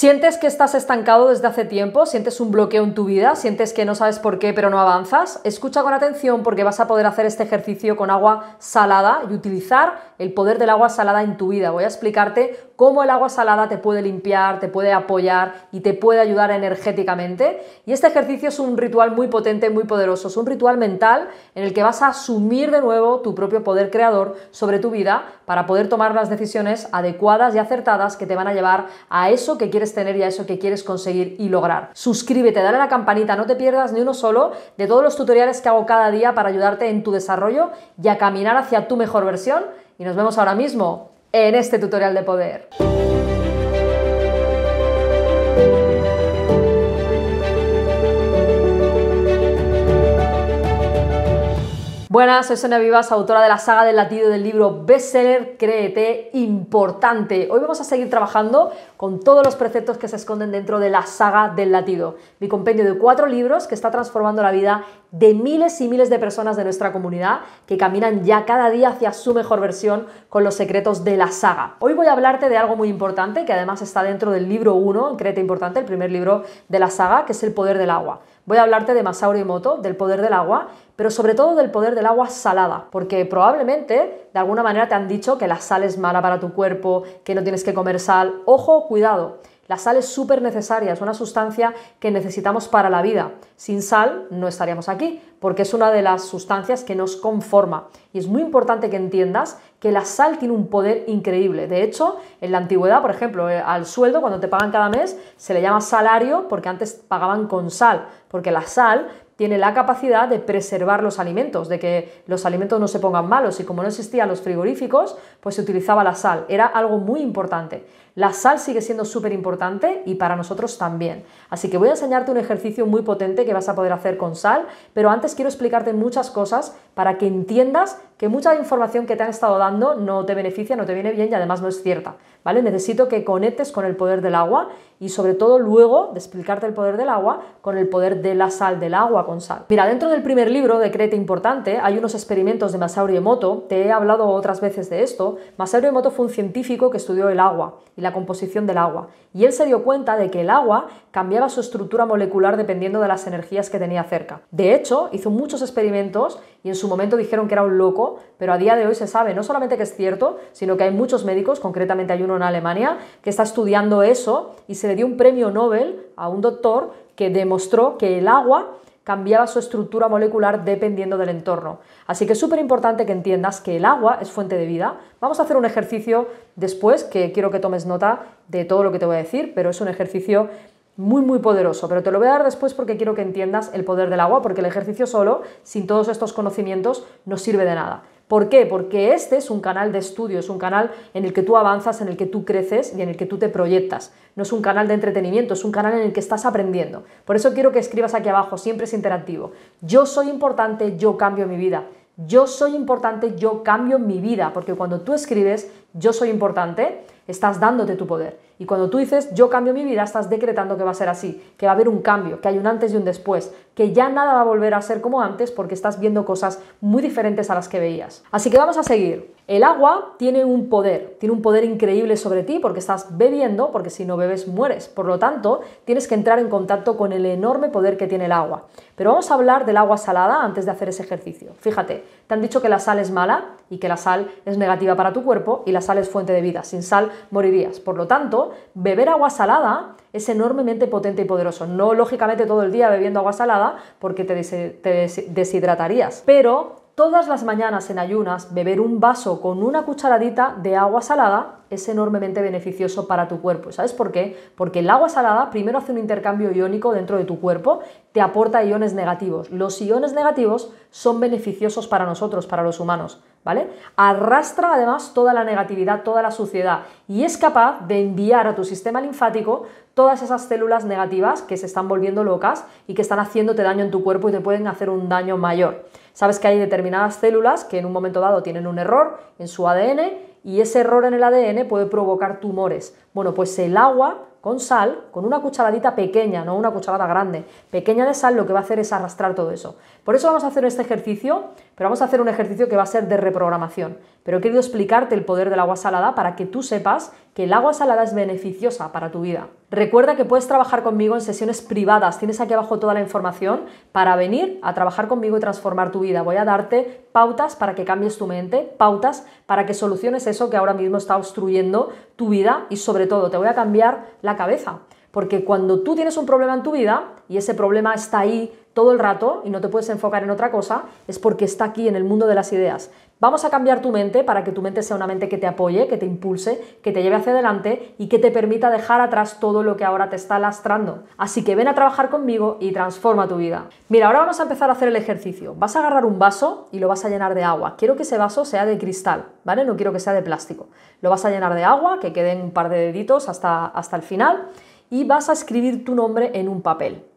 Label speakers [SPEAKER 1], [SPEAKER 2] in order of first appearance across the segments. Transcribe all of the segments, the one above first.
[SPEAKER 1] ¿Sientes que estás estancado desde hace tiempo? ¿Sientes un bloqueo en tu vida? ¿Sientes que no sabes por qué pero no avanzas? Escucha con atención porque vas a poder hacer este ejercicio con agua salada y utilizar el poder del agua salada en tu vida. Voy a explicarte cómo el agua salada te puede limpiar, te puede apoyar y te puede ayudar energéticamente. Y este ejercicio es un ritual muy potente, muy poderoso, es un ritual mental en el que vas a asumir de nuevo tu propio poder creador sobre tu vida para poder tomar las decisiones adecuadas y acertadas que te van a llevar a eso que quieres tener y a eso que quieres conseguir y lograr. Suscríbete, dale a la campanita, no te pierdas ni uno solo de todos los tutoriales que hago cada día para ayudarte en tu desarrollo y a caminar hacia tu mejor versión. Y nos vemos ahora mismo en este tutorial de poder. Buenas, soy Sonia Vivas, autora de la saga del latido del libro bestseller Créete Importante. Hoy vamos a seguir trabajando con todos los preceptos que se esconden dentro de la saga del latido, mi compendio de cuatro libros que está transformando la vida de miles y miles de personas de nuestra comunidad que caminan ya cada día hacia su mejor versión con los secretos de la saga. Hoy voy a hablarte de algo muy importante que además está dentro del libro 1, Creta Importante, el primer libro de la saga, que es El Poder del Agua. Voy a hablarte de y Moto, del poder del agua, pero sobre todo del poder del agua salada, porque probablemente de alguna manera te han dicho que la sal es mala para tu cuerpo, que no tienes que comer sal. Ojo, cuidado. La sal es súper necesaria, es una sustancia que necesitamos para la vida. Sin sal no estaríamos aquí, porque es una de las sustancias que nos conforma. Y es muy importante que entiendas que la sal tiene un poder increíble. De hecho, en la antigüedad, por ejemplo, eh, al sueldo, cuando te pagan cada mes, se le llama salario porque antes pagaban con sal, porque la sal tiene la capacidad de preservar los alimentos, de que los alimentos no se pongan malos y como no existían los frigoríficos, pues se utilizaba la sal. Era algo muy importante. La sal sigue siendo súper importante y para nosotros también. Así que voy a enseñarte un ejercicio muy potente que vas a poder hacer con sal, pero antes quiero explicarte muchas cosas para que entiendas que mucha información que te han estado dando no te beneficia, no te viene bien y además no es cierta, ¿vale? Necesito que conectes con el poder del agua y sobre todo luego de explicarte el poder del agua con el poder de la sal, del agua con sal. Mira, dentro del primer libro de Crete Importante hay unos experimentos de Masaru Emoto, te he hablado otras veces de esto. Masaru Emoto fue un científico que estudió el agua la composición del agua. Y él se dio cuenta de que el agua cambiaba su estructura molecular dependiendo de las energías que tenía cerca. De hecho, hizo muchos experimentos y en su momento dijeron que era un loco, pero a día de hoy se sabe no solamente que es cierto, sino que hay muchos médicos, concretamente hay uno en Alemania, que está estudiando eso y se le dio un premio Nobel a un doctor que demostró que el agua cambiaba su estructura molecular dependiendo del entorno. Así que es súper importante que entiendas que el agua es fuente de vida. Vamos a hacer un ejercicio después, que quiero que tomes nota de todo lo que te voy a decir, pero es un ejercicio muy muy poderoso, pero te lo voy a dar después porque quiero que entiendas el poder del agua, porque el ejercicio solo, sin todos estos conocimientos, no sirve de nada. ¿Por qué? Porque este es un canal de estudio, es un canal en el que tú avanzas, en el que tú creces y en el que tú te proyectas. No es un canal de entretenimiento, es un canal en el que estás aprendiendo. Por eso quiero que escribas aquí abajo, siempre es interactivo. Yo soy importante, yo cambio mi vida. Yo soy importante, yo cambio mi vida, porque cuando tú escribes yo soy importante, estás dándote tu poder y cuando tú dices, yo cambio mi vida, estás decretando que va a ser así, que va a haber un cambio, que hay un antes y un después, que ya nada va a volver a ser como antes porque estás viendo cosas muy diferentes a las que veías. Así que vamos a seguir. El agua tiene un poder, tiene un poder increíble sobre ti porque estás bebiendo, porque si no bebes mueres. Por lo tanto, tienes que entrar en contacto con el enorme poder que tiene el agua. Pero vamos a hablar del agua salada antes de hacer ese ejercicio. Fíjate, te han dicho que la sal es mala y que la sal es negativa para tu cuerpo y la sal es fuente de vida. Sin sal morirías. Por lo tanto, beber agua salada es enormemente potente y poderoso. No, lógicamente, todo el día bebiendo agua salada porque te, deshidratarías, pero todas las mañanas en ayunas beber un vaso con una cucharadita de agua salada es enormemente beneficioso para tu cuerpo. ¿Sabes por qué? Porque el agua salada primero hace un intercambio iónico dentro de tu cuerpo, te aporta iones negativos. Los iones negativos son beneficiosos para nosotros, para los humanos, ¿vale? Arrastra además toda la negatividad, toda la suciedad y es capaz de enviar a tu sistema linfático todas esas células negativas que se están volviendo locas y que están haciéndote daño en tu cuerpo y te pueden hacer un daño mayor. Sabes que hay determinadas células que en un momento dado tienen un error en su ADN y ese error en el ADN puede provocar tumores, bueno, pues el agua con sal, con una cucharadita pequeña, no una cucharada grande, pequeña de sal, lo que va a hacer es arrastrar todo eso. Por eso vamos a hacer este ejercicio, pero vamos a hacer un ejercicio que va a ser de reprogramación. Pero he querido explicarte el poder del agua salada para que tú sepas que el agua salada es beneficiosa para tu vida. Recuerda que puedes trabajar conmigo en sesiones privadas, tienes aquí abajo toda la información para venir a trabajar conmigo y transformar tu vida. Voy a darte pautas para que cambies tu mente, pautas para que soluciones eso que ahora mismo está obstruyendo tu vida y sobre todo, te voy a cambiar la cabeza. Porque cuando tú tienes un problema en tu vida y ese problema está ahí todo el rato y no te puedes enfocar en otra cosa, es porque está aquí en el mundo de las ideas. Vamos a cambiar tu mente para que tu mente sea una mente que te apoye, que te impulse, que te lleve hacia adelante y que te permita dejar atrás todo lo que ahora te está lastrando. Así que ven a trabajar conmigo y transforma tu vida. Mira, ahora vamos a empezar a hacer el ejercicio. Vas a agarrar un vaso y lo vas a llenar de agua. Quiero que ese vaso sea de cristal, ¿vale? No quiero que sea de plástico. Lo vas a llenar de agua, que queden un par de deditos hasta, hasta el final y vas a escribir tu nombre en un papel.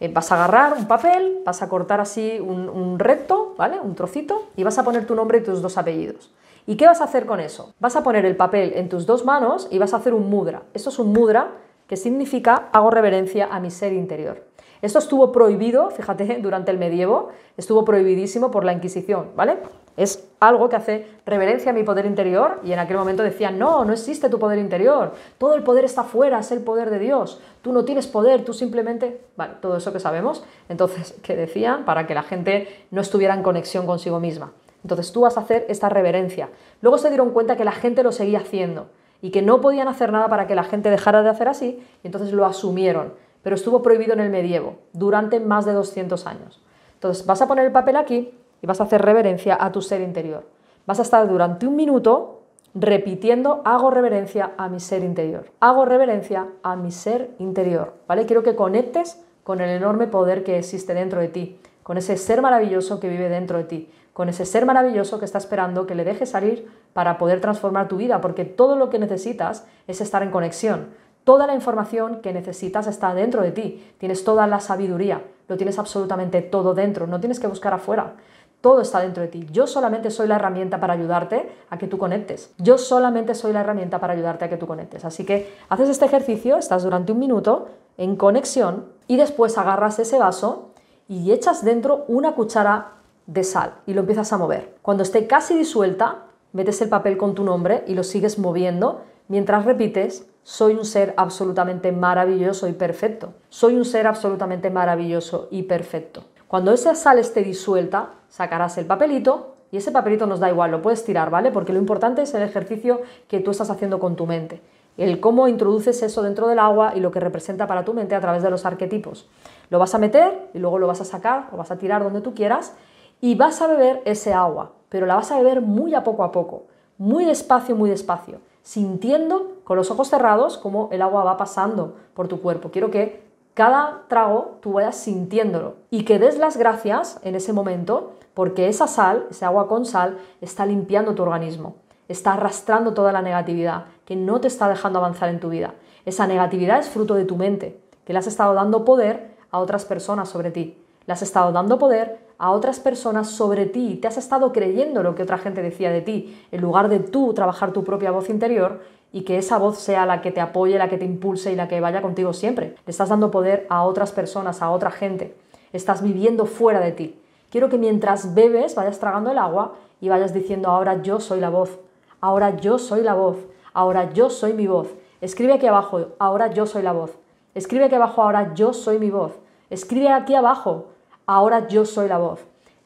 [SPEAKER 1] Eh, vas a agarrar un papel, vas a cortar así un, un recto, ¿vale? Un trocito, y vas a poner tu nombre y tus dos apellidos. ¿Y qué vas a hacer con eso? Vas a poner el papel en tus dos manos y vas a hacer un mudra. Esto es un mudra que significa hago reverencia a mi ser interior. Esto estuvo prohibido, fíjate, durante el medievo, estuvo prohibidísimo por la Inquisición, ¿vale? Es algo que hace reverencia a mi poder interior y en aquel momento decían no, no existe tu poder interior, todo el poder está fuera, es el poder de Dios, tú no tienes poder, tú simplemente, vale, todo eso que sabemos, entonces, ¿qué decían? Para que la gente no estuviera en conexión consigo misma. Entonces tú vas a hacer esta reverencia. Luego se dieron cuenta que la gente lo seguía haciendo y que no podían hacer nada para que la gente dejara de hacer así, y entonces lo asumieron, pero estuvo prohibido en el medievo durante más de 200 años. Entonces vas a poner el papel aquí y vas a hacer reverencia a tu ser interior. Vas a estar durante un minuto repitiendo, hago reverencia a mi ser interior, hago reverencia a mi ser interior, ¿vale? Quiero que conectes con el enorme poder que existe dentro de ti, con ese ser maravilloso que vive dentro de ti, con ese ser maravilloso que está esperando que le dejes salir para poder transformar tu vida, porque todo lo que necesitas es estar en conexión. Toda la información que necesitas está dentro de ti, tienes toda la sabiduría, lo tienes absolutamente todo dentro, no tienes que buscar afuera. Todo está dentro de ti. Yo solamente soy la herramienta para ayudarte a que tú conectes. Yo solamente soy la herramienta para ayudarte a que tú conectes. Así que haces este ejercicio, estás durante un minuto en conexión y después agarras ese vaso y echas dentro una cuchara de sal y lo empiezas a mover. Cuando esté casi disuelta, metes el papel con tu nombre y lo sigues moviendo mientras repites, soy un ser absolutamente maravilloso y perfecto. Soy un ser absolutamente maravilloso y perfecto. Cuando esa sal esté disuelta, sacarás el papelito y ese papelito nos da igual, lo puedes tirar, ¿vale? Porque lo importante es el ejercicio que tú estás haciendo con tu mente, el cómo introduces eso dentro del agua y lo que representa para tu mente a través de los arquetipos. Lo vas a meter y luego lo vas a sacar o vas a tirar donde tú quieras y vas a beber ese agua, pero la vas a beber muy a poco a poco, muy despacio, muy despacio, sintiendo con los ojos cerrados cómo el agua va pasando por tu cuerpo. Quiero que cada trago tú vayas sintiéndolo y que des las gracias en ese momento porque esa sal, ese agua con sal, está limpiando tu organismo, está arrastrando toda la negatividad que no te está dejando avanzar en tu vida. Esa negatividad es fruto de tu mente, que le has estado dando poder a otras personas sobre ti, le has estado dando poder a otras personas sobre ti, te has estado creyendo lo que otra gente decía de ti, en lugar de tú trabajar tu propia voz interior y que esa voz sea la que te apoye, la que te impulse y la que vaya contigo siempre. Le estás dando poder a otras personas, a otra gente. Estás viviendo fuera de ti. Quiero que mientras bebes vayas tragando el agua y vayas diciendo ahora yo soy la voz, ahora yo soy la voz, ahora yo soy mi voz. Escribe aquí abajo, ahora yo soy la voz. Escribe aquí abajo, ahora yo soy mi voz. Escribe aquí abajo, ahora yo soy la voz.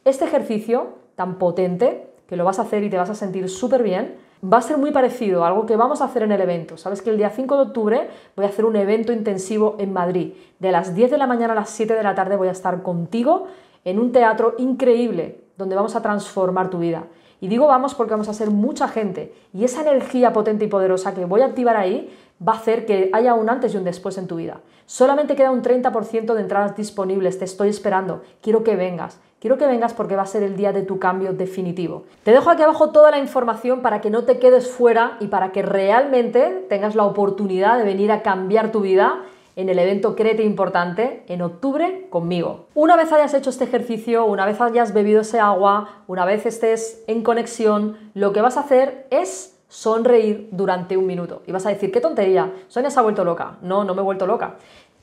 [SPEAKER 1] Este ejercicio tan potente, que lo vas a hacer y te vas a sentir súper bien, va a ser muy parecido a algo que vamos a hacer en el evento. Sabes que el día 5 de octubre voy a hacer un evento intensivo en Madrid. De las 10 de la mañana a las 7 de la tarde voy a estar contigo en un teatro increíble donde vamos a transformar tu vida. Y digo vamos porque vamos a ser mucha gente y esa energía potente y poderosa que voy a activar ahí va a hacer que haya un antes y un después en tu vida. Solamente queda un 30% de entradas disponibles, te estoy esperando, quiero que vengas. Quiero que vengas porque va a ser el día de tu cambio definitivo. Te dejo aquí abajo toda la información para que no te quedes fuera y para que realmente tengas la oportunidad de venir a cambiar tu vida en el evento Crete Importante en octubre conmigo. Una vez hayas hecho este ejercicio, una vez hayas bebido ese agua, una vez estés en conexión, lo que vas a hacer es sonreír durante un minuto. Y vas a decir, qué tontería, Sonia se ha vuelto loca. No, no me he vuelto loca.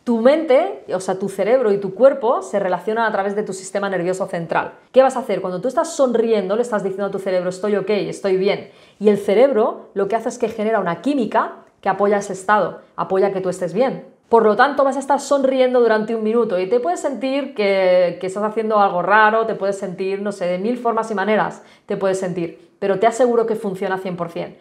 [SPEAKER 1] Tu mente, o sea, tu cerebro y tu cuerpo se relacionan a través de tu sistema nervioso central. ¿Qué vas a hacer? Cuando tú estás sonriendo, le estás diciendo a tu cerebro, estoy ok, estoy bien. Y el cerebro lo que hace es que genera una química que apoya ese estado, apoya que tú estés bien. Por lo tanto, vas a estar sonriendo durante un minuto y te puedes sentir que, estás haciendo algo raro, te puedes sentir, no sé, de mil formas y maneras, te puedes sentir, pero te aseguro que funciona 100%.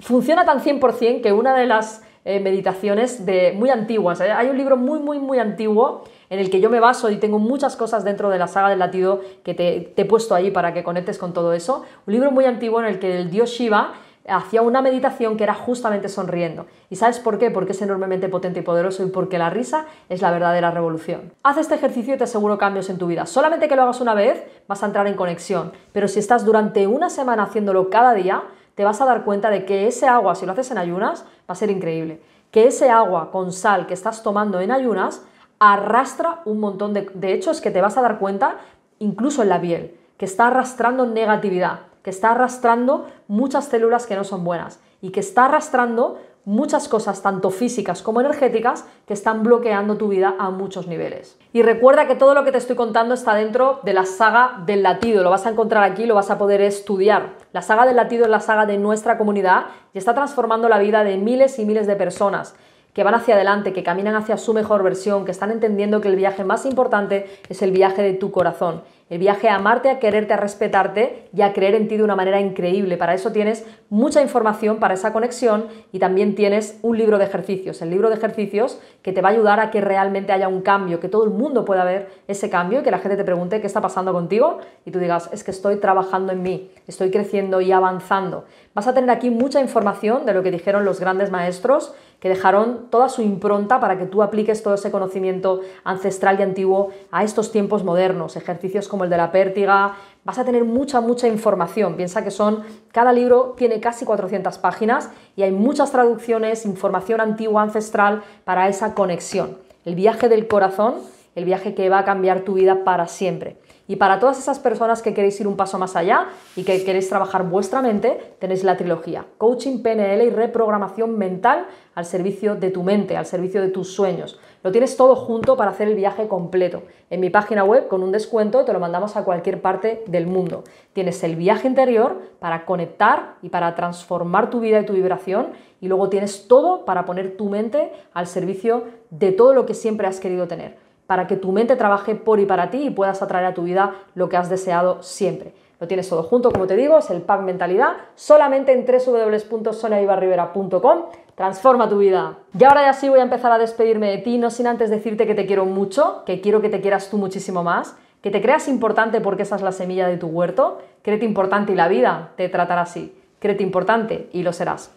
[SPEAKER 1] Funciona tan 100% que una de las eh, meditaciones de, muy antiguas, eh, hay un libro muy, muy, muy antiguo en el que yo me baso y tengo muchas cosas dentro de la saga del latido que te, te he puesto ahí para que conectes con todo eso. Un libro muy antiguo en el que el dios Shiva hacía una meditación que era justamente sonriendo. ¿Y sabes por qué? Porque es enormemente potente y poderoso y porque la risa es la verdadera revolución. Haz este ejercicio y te aseguro cambios en tu vida. Solamente que lo hagas una vez vas a entrar en conexión, pero si estás durante una semana haciéndolo cada día, te vas a dar cuenta de que ese agua, si lo haces en ayunas, va a ser increíble. Que ese agua con sal que estás tomando en ayunas arrastra un montón de, de hechos que te vas a dar cuenta incluso en la piel, que está arrastrando negatividad que está arrastrando muchas células que no son buenas y que está arrastrando muchas cosas, tanto físicas como energéticas, que están bloqueando tu vida a muchos niveles. Y recuerda que todo lo que te estoy contando está dentro de la saga del latido, lo vas a encontrar aquí, lo vas a poder estudiar. La saga del latido es la saga de nuestra comunidad y está transformando la vida de miles y miles de personas que van hacia adelante, que caminan hacia su mejor versión, que están entendiendo que el viaje más importante es el viaje de tu corazón, el viaje a amarte, a quererte, a respetarte y a creer en ti de una manera increíble. Para eso tienes mucha información para esa conexión y también tienes un libro de ejercicios, el libro de ejercicios que te va a ayudar a que realmente haya un cambio, que todo el mundo pueda ver ese cambio y que la gente te pregunte qué está pasando contigo y tú digas, es que estoy trabajando en mí, estoy creciendo y avanzando. Vas a tener aquí mucha información de lo que dijeron los grandes maestros que dejaron toda su impronta para que tú apliques todo ese conocimiento ancestral y antiguo a estos tiempos modernos. Ejercicios como el de la pértiga, vas a tener mucha, mucha información. Piensa que son, cada libro tiene casi 400 páginas y hay muchas traducciones, información antigua, ancestral, para esa conexión. El viaje del corazón, el viaje que va a cambiar tu vida para siempre. Y para todas esas personas que queréis ir un paso más allá y que queréis trabajar vuestra mente, tenéis la trilogía Coaching, PNL y Reprogramación Mental al servicio de tu mente, al servicio de tus sueños. Lo tienes todo junto para hacer el viaje completo. En mi página web, con un descuento, te lo mandamos a cualquier parte del mundo. Tienes el viaje interior para conectar y para transformar tu vida y tu vibración y luego tienes todo para poner tu mente al servicio de todo lo que siempre has querido tener para que tu mente trabaje por y para ti y puedas atraer a tu vida lo que has deseado siempre. Lo tienes todo junto, como te digo, es el pack mentalidad, solamente en www.soniaibarribera.com. Transforma tu vida. Y ahora ya sí voy a empezar a despedirme de ti, no sin antes decirte que te quiero mucho, que quiero que te quieras tú muchísimo más, que te creas importante porque esa es la semilla de tu huerto, créete importante y la vida te tratará así. Créete importante y lo serás.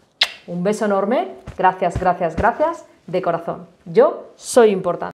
[SPEAKER 1] Un beso enorme, gracias, gracias, gracias de corazón. Yo soy importante.